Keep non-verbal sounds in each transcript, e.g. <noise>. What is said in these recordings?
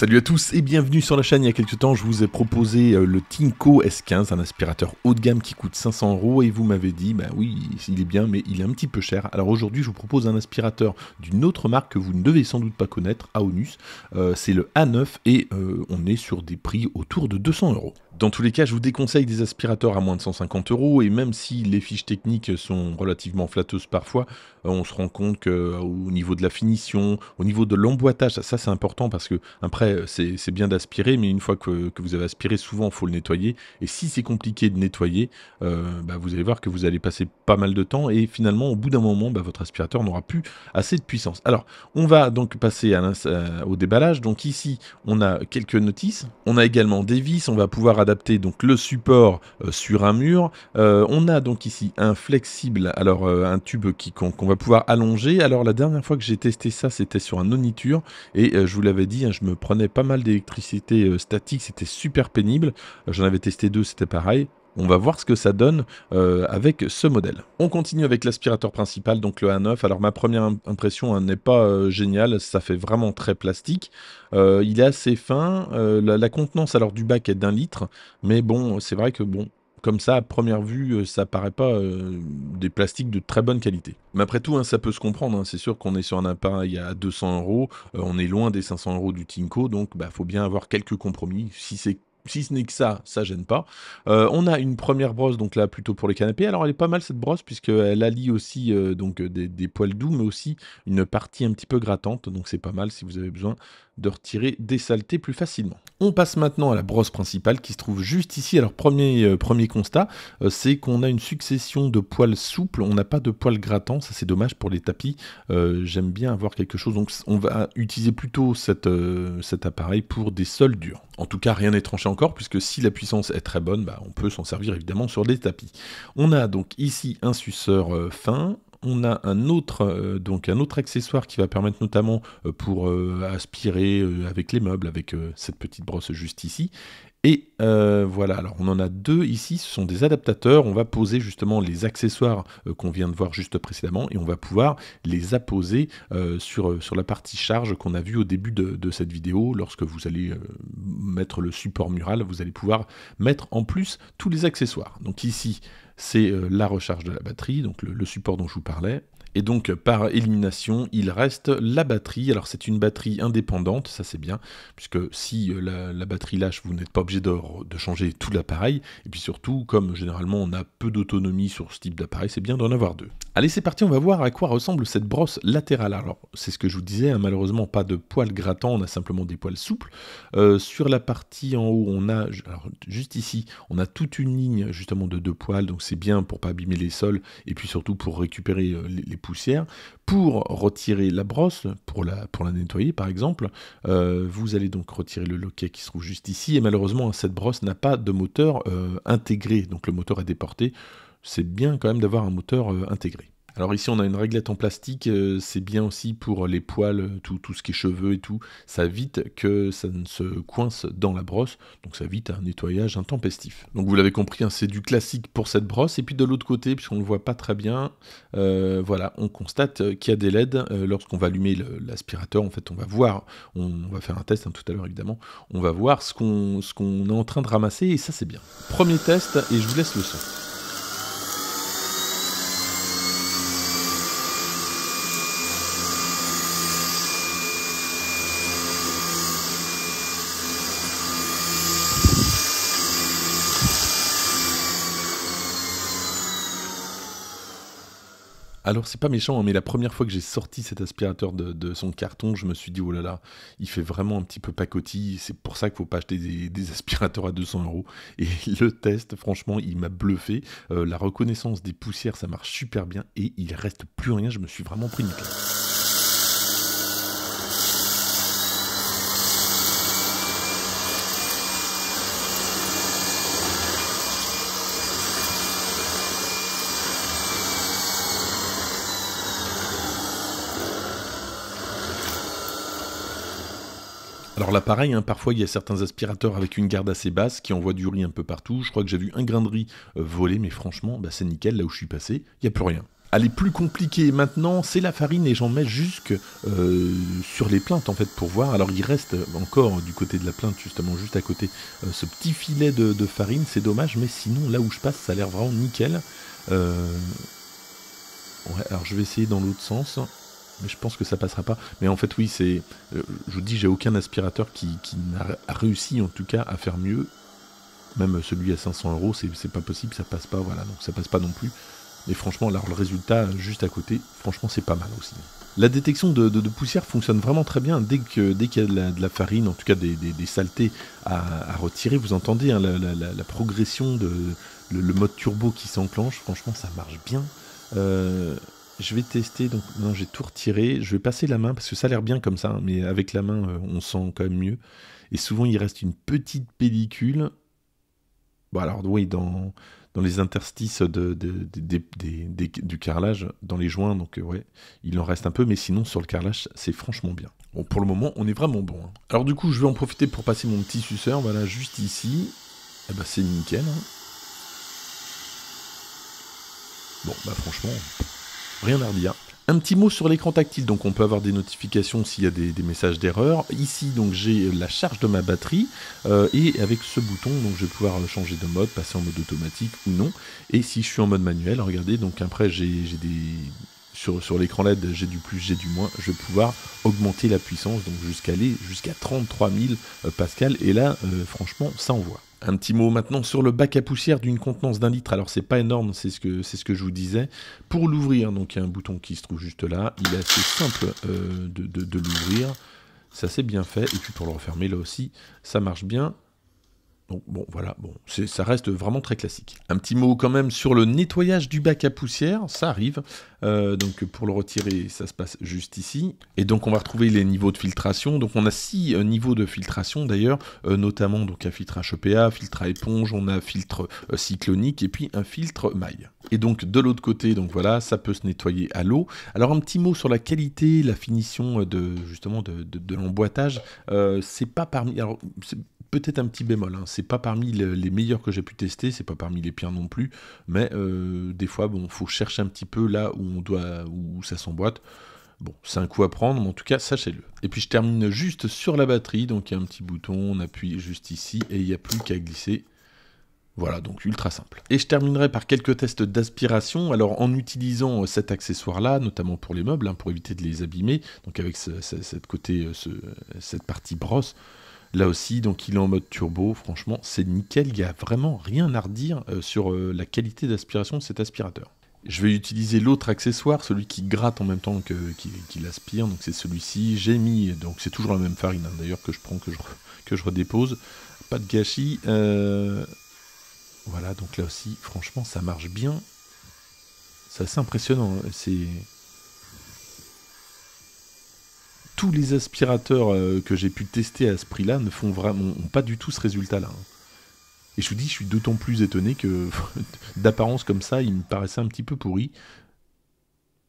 Salut à tous et bienvenue sur la chaîne. Il y a quelques temps, je vous ai proposé euh, le Tinko S15, un aspirateur haut de gamme qui coûte 500 euros et vous m'avez dit, bah oui, il est bien, mais il est un petit peu cher. Alors aujourd'hui, je vous propose un aspirateur d'une autre marque que vous ne devez sans doute pas connaître, Aonus. Euh, c'est le A9 et euh, on est sur des prix autour de 200 euros. Dans tous les cas, je vous déconseille des aspirateurs à moins de 150 euros et même si les fiches techniques sont relativement flatteuses parfois, on se rend compte qu'au niveau de la finition, au niveau de l'emboîtage, ça, ça c'est important parce que après c'est bien d'aspirer, mais une fois que, vous avez aspiré, souvent, il faut le nettoyer. Et si c'est compliqué de nettoyer, euh, bah, vous allez voir que vous allez passer pas mal de temps. Et finalement, au bout d'un moment, bah, votre aspirateur n'aura plus assez de puissance. Alors, on va donc passer euh, au déballage. Donc ici, on a quelques notices. On a également des vis. On va pouvoir adapter donc le support euh, sur un mur. on a donc ici un flexible, alors un tube qu'on va pouvoir allonger. Alors, la dernière fois que j'ai testé ça, c'était sur un Oniture. Et je vous l'avais dit, hein, je me prenais pas mal d'électricité euh, statique, c'était super pénible. Euh, j'en avais testé deux, c'était pareil. On va voir ce que ça donne euh, avec ce modèle. On continue avec l'aspirateur principal, donc le A9. Alors ma première impression hein, n'est pas géniale, ça fait vraiment très plastique. il est assez fin, la, contenance alors du bac est d'un litre, mais bon, c'est vrai que bon, comme ça, à première vue, euh, ça paraît pas euh, des plastiques de très bonne qualité. Mais après tout, hein, ça peut se comprendre. Hein. C'est sûr qu'on est sur un appareil à 200 euros, euh, on est loin des 500 euros du Tinko, donc bah faut bien avoir quelques compromis. Si c'est si ce n'est que ça, ça gêne pas. on a une première brosse, donc là plutôt pour les canapés. Alors elle est pas mal cette brosse puisqu'elle allie aussi donc des, des, poils doux, mais aussi une partie un petit peu grattante. Donc c'est pas mal si vous avez besoin de retirer des saletés plus facilement. On passe maintenant à la brosse principale qui se trouve juste ici. Alors premier, euh, premier constat, euh, c'est qu'on a une succession de poils souples, on n'a pas de poils grattants, ça c'est dommage pour les tapis. Euh, j'aime bien avoir quelque chose, donc on va utiliser plutôt cet appareil pour des sols durs. En tout cas, rien n'est tranché encore, puisque si la puissance est très bonne, bah, on peut s'en servir évidemment sur des tapis. On a donc ici un suceur fin, on a un autre, euh, donc un autre accessoire qui va permettre notamment euh, pour euh, aspirer avec les meubles, avec cette petite brosse juste ici. Et euh, voilà, alors on en a deux ici, ce sont des adaptateurs, on va poser justement les accessoires euh, qu'on vient de voir juste précédemment et on va pouvoir les apposer euh, sur, sur la partie charge qu'on a vue au début de, cette vidéo. Lorsque vous allez mettre le support mural, vous allez pouvoir mettre en plus tous les accessoires. Donc ici, c'est la recharge de la batterie, donc le support dont je vous parlais, et donc, par élimination, il reste la batterie. Alors, c'est une batterie indépendante, ça c'est bien, puisque si euh, la, batterie lâche, vous n'êtes pas obligé de, changer tout l'appareil. Et puis surtout, comme généralement on a peu d'autonomie sur ce type d'appareil, c'est bien d'en avoir deux. Allez, c'est parti, on va voir à quoi ressemble cette brosse latérale. Alors, c'est ce que je vous disais, hein, malheureusement, pas de poils grattants, on a simplement des poils souples. Euh, sur la partie en haut, on a, juste ici, on a toute une ligne justement de deux poils, donc c'est bien pour pas abîmer les sols, et puis surtout pour récupérer euh, les poussière, Pour retirer la brosse, pour la, pour la nettoyer par exemple, euh, vous allez donc retirer le loquet qui se trouve juste ici. Et malheureusement, cette brosse n'a pas de moteur euh, intégré, donc le moteur est déporté. C'est bien quand même d'avoir un moteur euh, intégré. Alors ici on a une réglette en plastique, euh, c'est bien aussi pour les poils, tout, tout, ce qui est cheveux et tout, ça évite que ça ne se coince dans la brosse, donc ça évite un nettoyage intempestif. Donc vous l'avez compris, hein, c'est du classique pour cette brosse, et puis de l'autre côté, puisqu'on ne le voit pas très bien, euh, voilà, on constate qu'il y a des LED, euh, lorsqu'on va allumer l'aspirateur, en fait on va voir, on, va faire un test hein, tout à l'heure évidemment, on va voir ce qu'on est en train de ramasser, et ça c'est bien. Premier test, et je vous laisse le son. Alors c'est pas méchant, hein, mais la première fois que j'ai sorti cet aspirateur de, son carton, je me suis dit oh là là, il fait vraiment un petit peu pacotille. C'est pour ça qu'il faut pas acheter des, <laughs> aspirateurs à 200 euros. Et le test, franchement, il m'a bluffé. Euh, la reconnaissance des poussières, ça marche super bien et il reste plus rien. Je me suis vraiment pris une claque. Alors là, pareil, hein, parfois il y a certains aspirateurs avec une garde assez basse qui envoient du riz un peu partout. Je crois que j'ai vu un grain de riz euh, voler, mais franchement, bah, c'est nickel. Là où je suis passé, il n'y a plus rien. Allez, plus compliqué maintenant, c'est la farine et j'en mets jusque euh, sur les plaintes en fait pour voir. Alors il reste encore du côté de la plainte justement juste à côté euh, ce petit filet de, farine, c'est dommage, mais sinon là où je passe ça a l'air vraiment nickel. alors je vais essayer dans l'autre sens mais je pense que ça passera pas. Mais en fait, oui, c'est. Euh, je vous dis, j'ai aucun aspirateur qui, n'a réussi en tout cas à faire mieux. Même celui à 500 euros, c'est pas possible, ça passe pas, voilà, donc ça passe pas non plus. Mais franchement, alors le résultat juste à côté, franchement, c'est pas mal aussi. La détection de, poussière fonctionne vraiment très bien dès que dès qu'il y a de la, farine, en tout cas des, des, saletés à, retirer. Vous entendez hein, la, progression de le, le, mode turbo qui s'enclenche. Franchement, ça marche bien. Euh, je vais tester. Donc, non, j'ai tout retiré. Je vais passer la main parce que ça a l'air bien comme ça, hein, mais avec la main, euh, on sent quand même mieux. Et souvent, il reste une petite pellicule. Bon, alors, oui, dans, dans les interstices de, du carrelage, dans les joints, donc euh, ouais, il en reste un peu, mais sinon, sur le carrelage, c'est franchement bien. Bon, pour le moment, on est vraiment bon. Hein. Alors, du coup, je vais en profiter pour passer mon petit suceur, voilà, juste ici. Eh ben, c'est nickel. Hein. Bon, bah, franchement rien à redire. Un petit mot sur l'écran tactile, donc on peut avoir des notifications s'il y a des, messages d'erreur. Ici, donc j'ai la charge de ma batterie euh, et avec ce bouton, donc je vais pouvoir changer de mode, passer en mode automatique ou non. Et si je suis en mode manuel, regardez, donc après j'ai des sur, sur l'écran LED, j'ai du plus, j'ai du moins, je vais pouvoir augmenter la puissance, donc jusqu'à aller jusqu'à 33 000 euh, pascal. Et là, euh, franchement, ça envoie. Un petit mot maintenant sur le bac à poussière d'une contenance d'un litre. Alors c'est pas énorme, c'est ce que c'est ce que je vous disais. Pour l'ouvrir, donc il y a un bouton qui se trouve juste là. Il est assez simple euh, de, l'ouvrir, ça l'ouvrir. C'est bien fait. Et puis pour le refermer là aussi, ça marche bien. Donc bon, voilà, bon, ça reste vraiment très classique. Un petit mot quand même sur le nettoyage du bac à poussière, ça arrive. Euh, donc pour le retirer, ça se passe juste ici. Et donc on va retrouver les niveaux de filtration. Donc on a six euh, niveaux de filtration d'ailleurs, euh, notamment donc un filtre HEPA, filtre à éponge, on a filtre cyclonique et puis un filtre maille. Et donc de l'autre côté, donc voilà, ça peut se nettoyer à l'eau. Alors un petit mot sur la qualité, la finition de justement de, l'emboîtage. c'est pas parmi, alors peut-être un petit bémol. Hein. C'est pas parmi les, meilleurs que j'ai pu tester, c'est pas parmi les pires non plus, mais euh, des fois, bon, faut chercher un petit peu là où on doit, où ça s'emboîte. Bon, c'est un coup à prendre, mais en tout cas, sachez-le. Et puis je termine juste sur la batterie, donc il y a un petit bouton, on appuie juste ici, et il n'y a plus qu'à glisser voilà, donc ultra simple. Et je terminerai par quelques tests d'aspiration. Alors en utilisant euh, cet accessoire-là, notamment pour les meubles, hein, pour éviter de les abîmer, donc avec cette côté, euh, cette partie brosse, Là aussi, donc il est en mode turbo, franchement, c'est nickel, il n'y a vraiment rien à redire euh, sur euh, la qualité d'aspiration de cet aspirateur. Je vais utiliser l'autre accessoire, celui qui gratte en même temps qu'il aspire, donc c'est celui-ci. J'ai mis, donc c'est toujours la même farine hein, d'ailleurs que je prends, que je, que je redépose. Pas de gâchis. Euh, voilà, donc là aussi, franchement, ça marche bien. C'est assez impressionnant. Hein. C'est tous les aspirateurs euh, que j'ai pu tester à ce prix-là ne font vraiment pas du tout ce résultat-là. Hein. Et je vous dis, je suis d'autant plus étonné que <laughs> d'apparence comme ça, il me paraissait un petit peu pourri.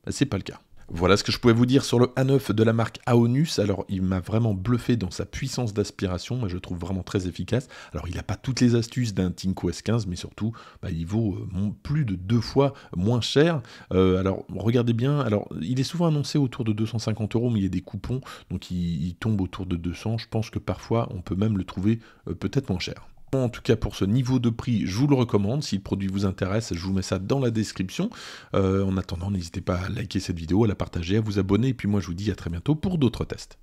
Bah, c'est pas le cas. Voilà ce que je pouvais vous dire sur le A9 de la marque Aonus. Alors, il m'a vraiment bluffé dans sa puissance d'aspiration. Moi, je le trouve vraiment très efficace. Alors, il n'a pas toutes les astuces d'un Tinko S15, mais surtout, bah, il vaut euh, plus de deux fois moins cher. Euh, alors, regardez bien. Alors, il est souvent annoncé autour de 250 euros, mais il y a des coupons. Donc, il, tombe autour de 200. Je pense que parfois, on peut même le trouver euh, peut-être moins cher. En tout cas, pour ce niveau de prix, je vous le recommande. Si le produit vous intéresse, je vous mets ça dans la description. Euh, en attendant, n'hésitez pas à liker cette vidéo, à la partager, à vous abonner. Et puis moi, je vous dis à très bientôt pour d'autres tests.